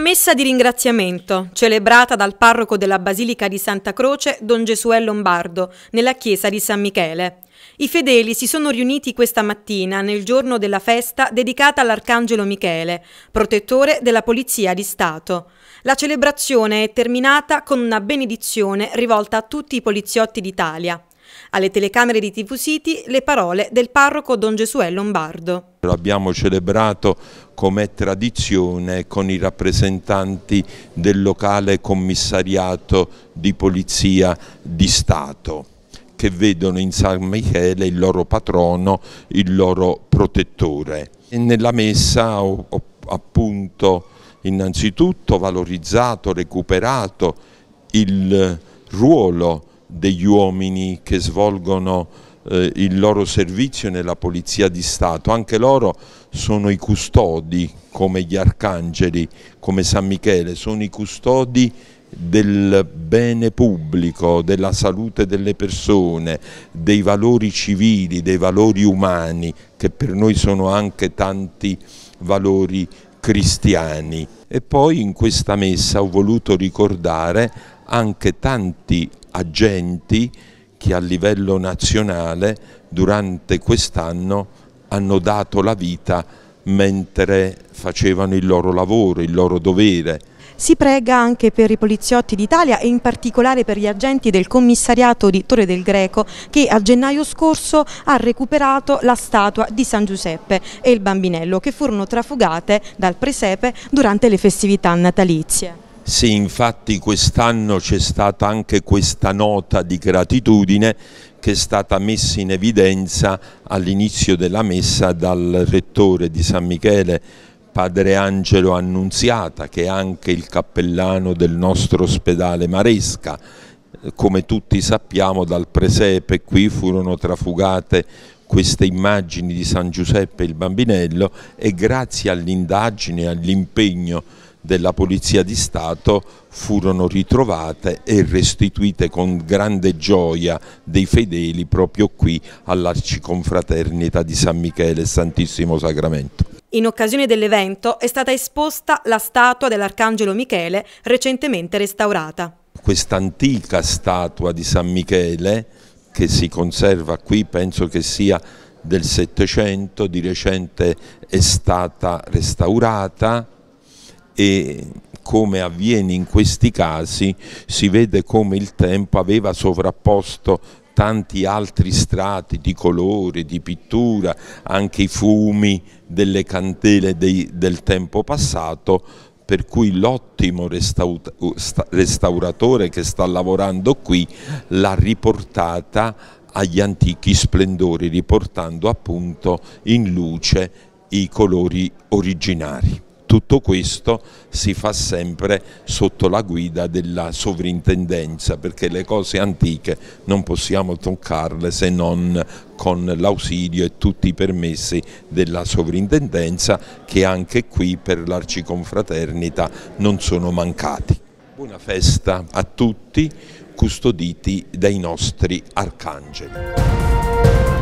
messa di ringraziamento celebrata dal parroco della Basilica di Santa Croce, don Gesuè Lombardo, nella chiesa di San Michele. I fedeli si sono riuniti questa mattina nel giorno della festa dedicata all'Arcangelo Michele, protettore della Polizia di Stato. La celebrazione è terminata con una benedizione rivolta a tutti i poliziotti d'Italia. Alle telecamere di TV City le parole del parroco Don Gesuè Lombardo. L'abbiamo celebrato come tradizione con i rappresentanti del locale commissariato di Polizia di Stato che vedono in San Michele il loro patrono, il loro protettore. E nella messa ho, ho appunto innanzitutto valorizzato, recuperato il ruolo degli uomini che svolgono eh, il loro servizio nella Polizia di Stato, anche loro sono i custodi come gli arcangeli, come San Michele, sono i custodi del bene pubblico, della salute delle persone, dei valori civili, dei valori umani, che per noi sono anche tanti valori cristiani. E poi in questa messa ho voluto ricordare anche tanti agenti che a livello nazionale durante quest'anno hanno dato la vita mentre facevano il loro lavoro, il loro dovere. Si prega anche per i poliziotti d'Italia e in particolare per gli agenti del commissariato di Torre del Greco che a gennaio scorso ha recuperato la statua di San Giuseppe e il bambinello che furono trafugate dal presepe durante le festività natalizie. Se infatti quest'anno c'è stata anche questa nota di gratitudine che è stata messa in evidenza all'inizio della messa dal rettore di San Michele, padre Angelo Annunziata, che è anche il cappellano del nostro ospedale Maresca. Come tutti sappiamo dal presepe qui furono trafugate queste immagini di San Giuseppe il bambinello e grazie all'indagine e all'impegno della Polizia di Stato furono ritrovate e restituite con grande gioia dei fedeli proprio qui all'Arciconfraternita di San Michele Santissimo Sacramento. In occasione dell'evento è stata esposta la statua dell'Arcangelo Michele recentemente restaurata. Quest'antica statua di San Michele che si conserva qui penso che sia del Settecento, di recente è stata restaurata e come avviene in questi casi si vede come il tempo aveva sovrapposto tanti altri strati di colore, di pittura, anche i fumi delle candele dei, del tempo passato, per cui l'ottimo uh, restauratore che sta lavorando qui l'ha riportata agli antichi splendori, riportando appunto in luce i colori originari. Tutto questo si fa sempre sotto la guida della sovrintendenza perché le cose antiche non possiamo toccarle se non con l'ausilio e tutti i permessi della sovrintendenza che anche qui per l'arciconfraternita non sono mancati. Buona festa a tutti custoditi dai nostri arcangeli.